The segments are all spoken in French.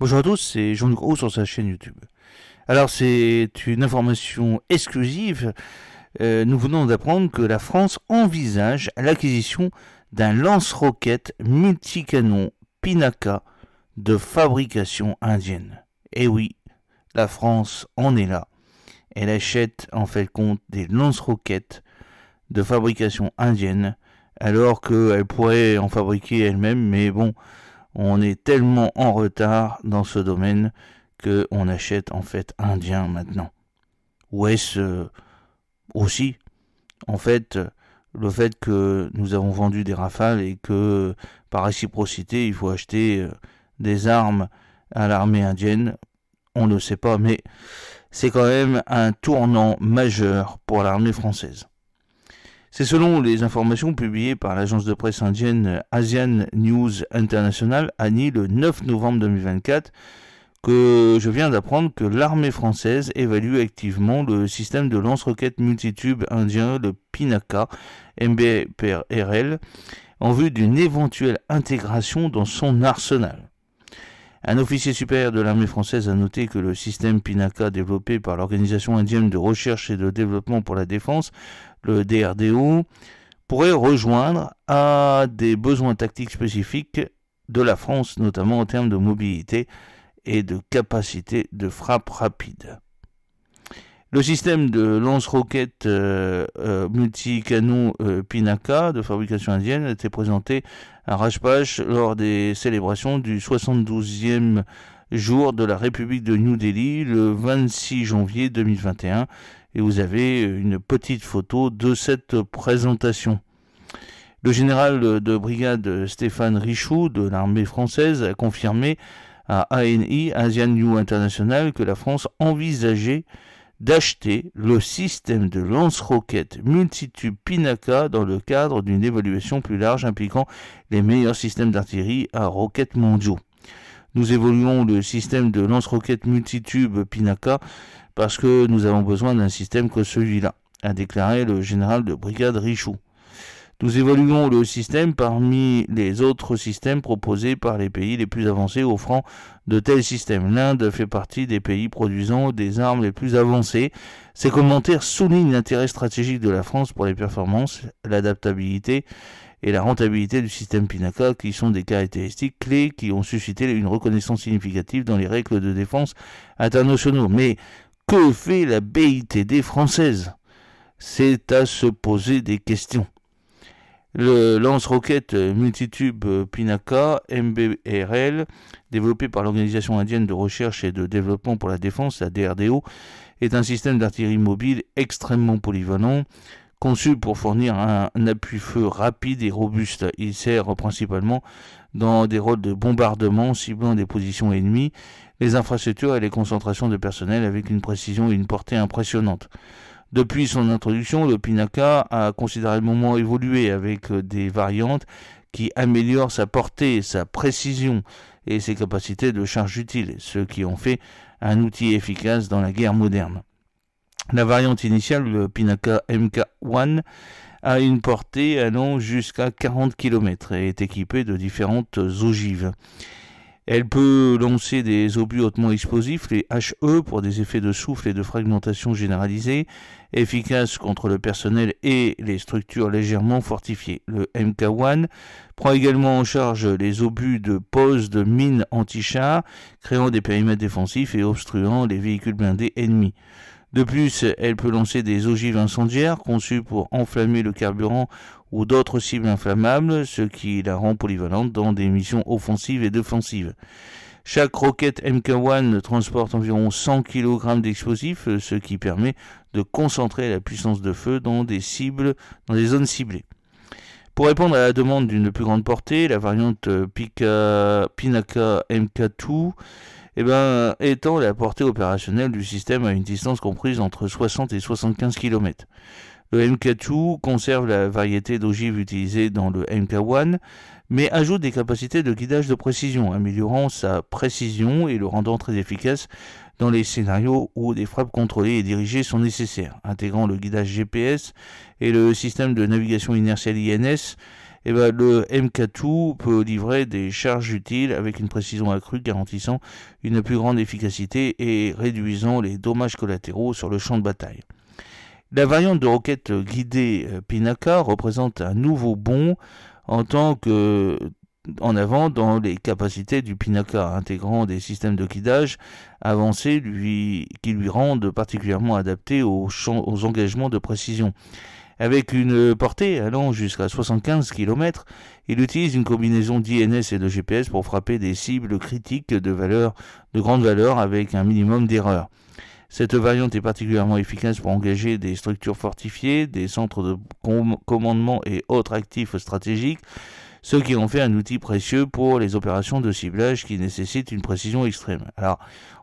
Bonjour à tous, c'est Jean Gros sur sa chaîne YouTube. Alors c'est une information exclusive. Euh, nous venons d'apprendre que la France envisage l'acquisition d'un lance-roquette multicanon Pinaka de fabrication indienne. Et eh oui, la France en est là. Elle achète en fait compte des lance-roquettes de fabrication indienne alors qu'elle pourrait en fabriquer elle-même, mais bon, on est tellement en retard dans ce domaine que on achète en fait indien maintenant. Ou est-ce euh, aussi en fait le fait que nous avons vendu des rafales et que par réciprocité il faut acheter euh, des armes à l'armée indienne, on ne sait pas, mais c'est quand même un tournant majeur pour l'armée française. C'est selon les informations publiées par l'agence de presse indienne euh, Asian News International, ANI, le 9 novembre 2024, que je viens d'apprendre que l'armée française évalue activement le système de lance-roquettes multitube indien, le Pinaka MBPRL, en vue d'une éventuelle intégration dans son arsenal. Un officier supérieur de l'armée française a noté que le système PINACA développé par l'Organisation indienne de recherche et de développement pour la défense, le DRDO, pourrait rejoindre à des besoins tactiques spécifiques de la France, notamment en termes de mobilité et de capacité de frappe rapide. Le système de lance-roquettes euh, euh, multi-canon euh, Pinaka de fabrication indienne a été présenté à Rajpach lors des célébrations du 72e jour de la République de New Delhi le 26 janvier 2021 et vous avez une petite photo de cette présentation. Le général de brigade Stéphane Richou de l'armée française a confirmé à ANI, Asian New International, que la France envisageait d'acheter le système de lance-roquettes multitube Pinaka dans le cadre d'une évaluation plus large impliquant les meilleurs systèmes d'artillerie à roquettes mondiaux. Nous évoluons le système de lance-roquettes multitube Pinaka parce que nous avons besoin d'un système que celui-là, a déclaré le général de brigade Richou. Nous évoluons le système parmi les autres systèmes proposés par les pays les plus avancés offrant de tels systèmes. L'Inde fait partie des pays produisant des armes les plus avancées. Ces commentaires soulignent l'intérêt stratégique de la France pour les performances, l'adaptabilité et la rentabilité du système Pinaka, qui sont des caractéristiques clés qui ont suscité une reconnaissance significative dans les règles de défense internationaux. Mais que fait la BITD française C'est à se poser des questions. Le lance-roquette multitube Pinaka MBRL, développé par l'Organisation indienne de recherche et de développement pour la défense, la DRDO, est un système d'artillerie mobile extrêmement polyvalent, conçu pour fournir un, appui-feu rapide et robuste. Il sert principalement dans des rôles de bombardement ciblant des positions ennemies, les infrastructures et les concentrations de personnel avec une précision et une portée impressionnantes. Depuis son introduction, le Pinaka a considérablement évolué avec euh, des variantes qui améliorent sa portée, sa précision et ses capacités de charge utile, ce qui en fait un outil efficace dans la guerre moderne. La variante initiale, le Pinaka MK1, a une portée allant jusqu'à 40 km et est équipée de différentes ogives. Elle peut lancer des obus hautement explosifs, les HE, pour des effets de souffle et de fragmentation généralisés, efficaces contre le personnel et les structures légèrement fortifiées. Le MK1 prend également en charge les obus de pose de mines anti-chars, créant des périmètres défensifs et obstruant les véhicules blindés ennemis. De plus, elle peut lancer des ogives incendiaires conçues pour enflammer le carburant ou d'autres cibles inflammables, ce qui la rend polyvalente dans des missions offensives et défensives. Chaque roquette MK1 transporte environ 100 kg d'explosifs, ce qui permet de concentrer la puissance de feu dans des cibles, dans des zones ciblées. Pour répondre à la demande d'une plus grande portée, la variante Pinaka MK2 eh ben, étant la portée opérationnelle du système à une distance comprise entre 60 et 75 km. Le MK2 conserve la variété d'ogives utilisées dans le MK1, mais ajoute des capacités de guidage de précision, améliorant sa précision et le rendant très efficace dans les scénarios où des frappes contrôlées et dirigées sont nécessaires, intégrant le guidage GPS et le système de navigation inertielle INS eh ben, le MK2 peut livrer des charges utiles avec une précision accrue garantissant une plus grande efficacité et réduisant les dommages collatéraux sur le champ de bataille. La variante de roquette guidée euh, Pinaka représente un nouveau bond en tant avant dans les capacités du Pinaka, intégrant des systèmes de guidage avancés lui, qui lui rendent particulièrement adapté aux engagements de précision. Avec une portée allant jusqu'à 75 km, il utilise une combinaison d'INS et de GPS pour frapper des cibles critiques de, valeur, de grande valeur avec un minimum d'erreurs. Cette variante est particulièrement efficace pour engager des structures fortifiées, des centres de commandement et autres actifs stratégiques, ce qui en fait un outil précieux pour les opérations de ciblage qui nécessitent une précision extrême. Alors,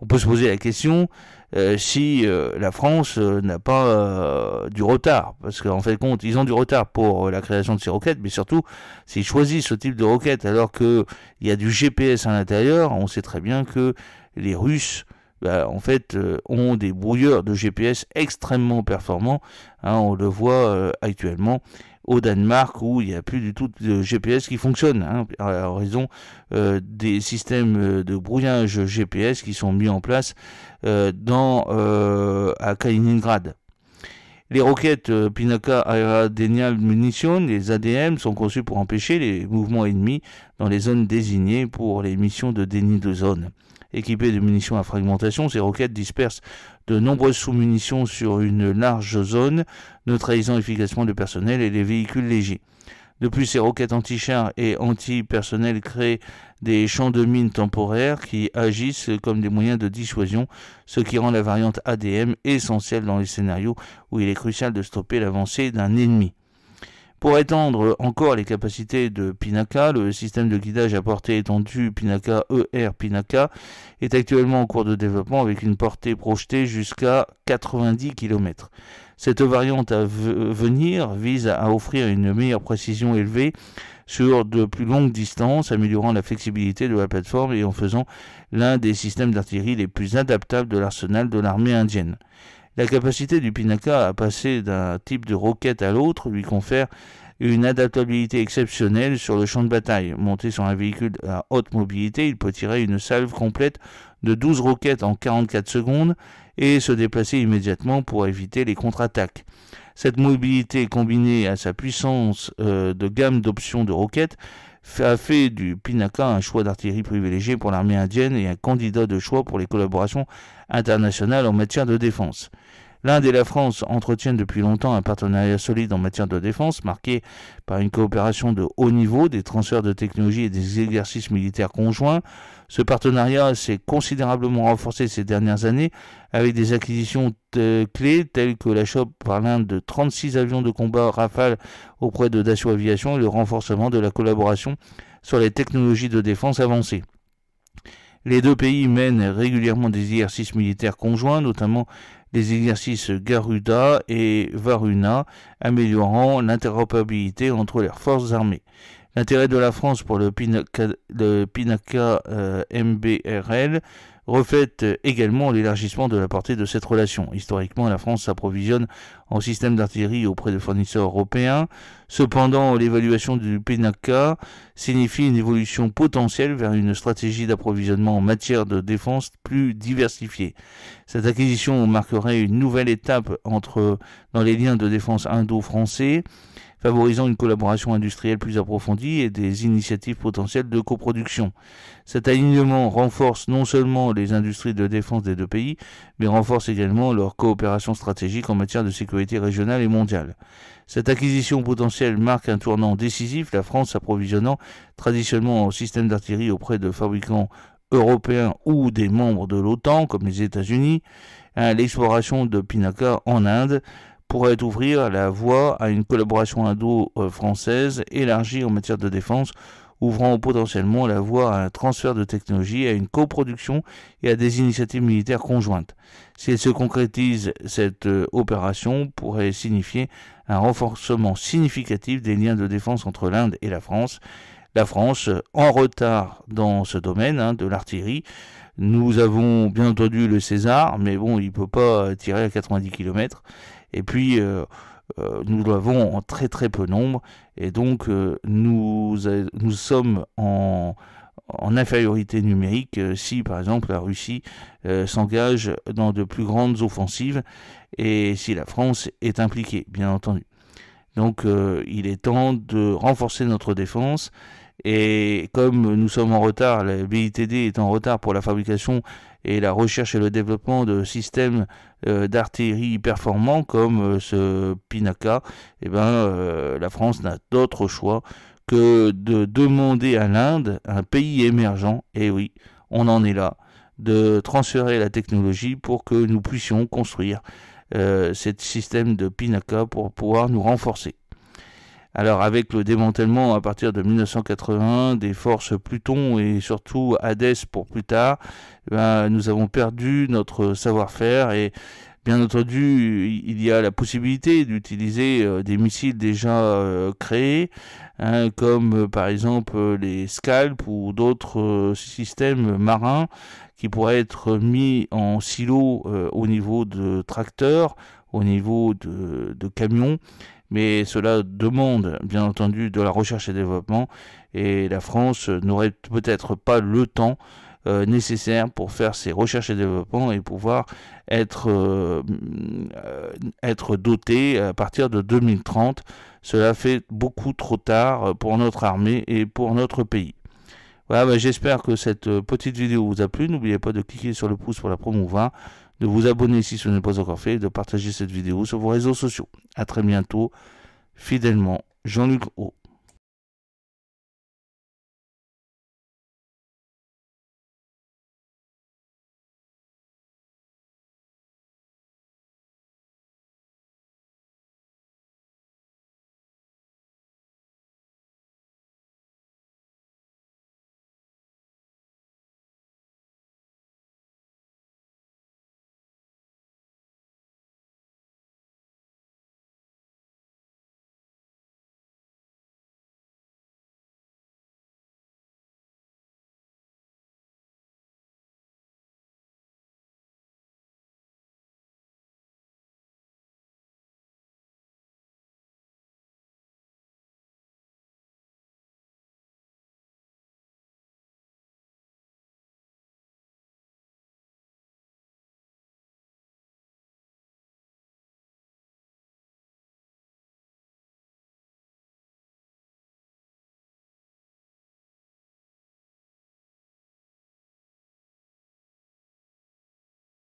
on peut se poser la question euh, si euh, la France euh, n'a pas du retard, parce qu'en fait compte, ils ont du retard pour la création de ces roquettes, mais surtout s'ils choisissent ce type de roquette alors qu'il y a du GPS à l'intérieur, on sait très bien que les Russes bah, en fait, ont des brouilleurs de GPS extrêmement performants. Hein, on le voit actuellement au Danemark où il n'y a plus du tout de GPS qui fonctionne en hein. raison euh, des systèmes euh, de brouillage GPS qui sont mis en place euh, dans, à Kaliningrad. Les roquettes Pinaka Aerodenial Munition, les ADM, sont conçues pour empêcher les mouvements ennemis dans les zones désignées pour les missions de déni de zone équipées de munitions à fragmentation. Ces roquettes dispersent de nombreuses sous-munitions sur une large zone, neutralisant efficacement le personnel et les véhicules légers. De plus, ces roquettes anti-chars et anti-personnel créent des champs de mines temporaires qui agissent comme des moyens de dissuasion, ce qui rend la variante ADM essentielle dans les scénarios où il est crucial de stopper l'avancée d'un ennemi. Pour étendre encore les capacités de Pinaka, le système de guidage à portée étendue Pinaka ER Pinaka est actuellement en cours de développement avec une portée projetée jusqu'à 90 km. Cette variante à venir vise à offrir une meilleure précision élevée sur de plus longues distances, améliorant la flexibilité de la plateforme et en faisant l'un des systèmes d'artillerie les plus adaptables de l'arsenal de l'armée indienne. La capacité du Pinaka à passer d'un type de roquette à l'autre lui confère une adaptabilité exceptionnelle sur le champ de bataille. Monté sur un véhicule à haute mobilité, il peut tirer une salve complète de 12 roquettes en 44 secondes et se déplacer immédiatement pour éviter les contre-attaques. Cette mobilité combinée à sa puissance euh, de gamme d'options de roquettes a fait du Pinaka un choix d'artillerie privilégié pour l'armée indienne et un candidat de choix pour les collaborations internationales en matière de défense. L'Inde et la France entretiennent depuis longtemps un partenariat solide en matière de défense, marqué par une coopération de haut niveau, des transferts de technologies et des exercices militaires conjoints. Ce partenariat s'est considérablement renforcé ces dernières années avec des acquisitions clés telles que la l'achat par l'Inde de 36 avions de combat Rafale auprès de Dassault Aviation et le renforcement de la collaboration sur les technologies de défense avancées. Les deux pays mènent régulièrement des exercices militaires conjoints, notamment les exercices Garuda et Varuna, améliorant l'interopérabilité entre les forces armées. L'intérêt de la France pour le Pinaka, euh, MBRL reflète également l'élargissement de la portée de cette relation. Historiquement, la France s'approvisionne en système d'artillerie auprès de fournisseurs européens. Cependant, l'évaluation du PNACA signifie une évolution potentielle vers une stratégie d'approvisionnement en matière de défense plus diversifiée. Cette acquisition marquerait une nouvelle étape entre, dans les liens de défense indo-français favorisant une collaboration industrielle plus approfondie et des initiatives potentielles de coproduction. Cet alignement renforce non seulement les industries de défense des deux pays, mais renforce également leur coopération stratégique en matière de sécurité régionale et mondiale. Cette acquisition potentielle marque un tournant décisif, la France s'approvisionnant traditionnellement en systèmes d'artillerie auprès de fabricants européens ou des membres de l'OTAN, comme les États-Unis, à l'exploration de Pinaka en Inde, pourrait ouvrir la voie à une collaboration indo-française euh, élargie en matière de défense, ouvrant potentiellement la voie à un transfert de technologie, à une coproduction et à des initiatives militaires conjointes. Si elle se concrétise, cette euh, opération pourrait signifier un renforcement significatif des liens de défense entre l'Inde et la France. La France, en retard dans ce domaine hein, de l'artillerie, nous avons bien entendu le César, mais bon, il ne peut pas tirer à 90 km. Et puis, euh, euh, nous l'avons en très très peu nombre. Et donc, euh, nous, nous sommes en, en infériorité numérique si, par exemple, la Russie s'engage dans de plus grandes offensives et si la France est impliquée, bien entendu. Donc, il est temps de renforcer notre défense. Et comme nous sommes en retard, la BITD est en retard pour la fabrication et la recherche et le développement de systèmes euh, d'artillerie performants comme euh, ce Pinaka, eh ben, euh, la France n'a d'autre choix que de demander à l'Inde, un pays émergent, et eh oui, on en est là, de transférer la technologie pour que nous puissions construire ce système de Pinaka pour pouvoir nous renforcer. Alors avec le démantèlement à partir de 1981 des forces Pluton et surtout Hades pour plus tard, eh ben, nous avons perdu notre savoir-faire et Bien entendu, il y a la possibilité d'utiliser euh, des missiles déjà euh, créés, hein, comme euh, par exemple les Scalp ou d'autres systèmes marins qui pourraient être mis en silo au niveau de tracteurs, au niveau de camions, mais cela demande bien entendu de la recherche et développement et la France n'aurait peut-être pas le temps euh, nécessaire pour faire ses recherches et développement et pouvoir être, dotée euh, doté à partir de 2030. Cela fait beaucoup trop tard pour notre armée et pour notre pays. Voilà, bah, j'espère que cette petite vidéo vous a plu. N'oubliez pas de cliquer sur le pouce pour la promouvoir de vous abonner si ce n'est pas encore fait et de partager cette vidéo sur vos réseaux sociaux. À très bientôt. Fidèlement, Jean-Luc O.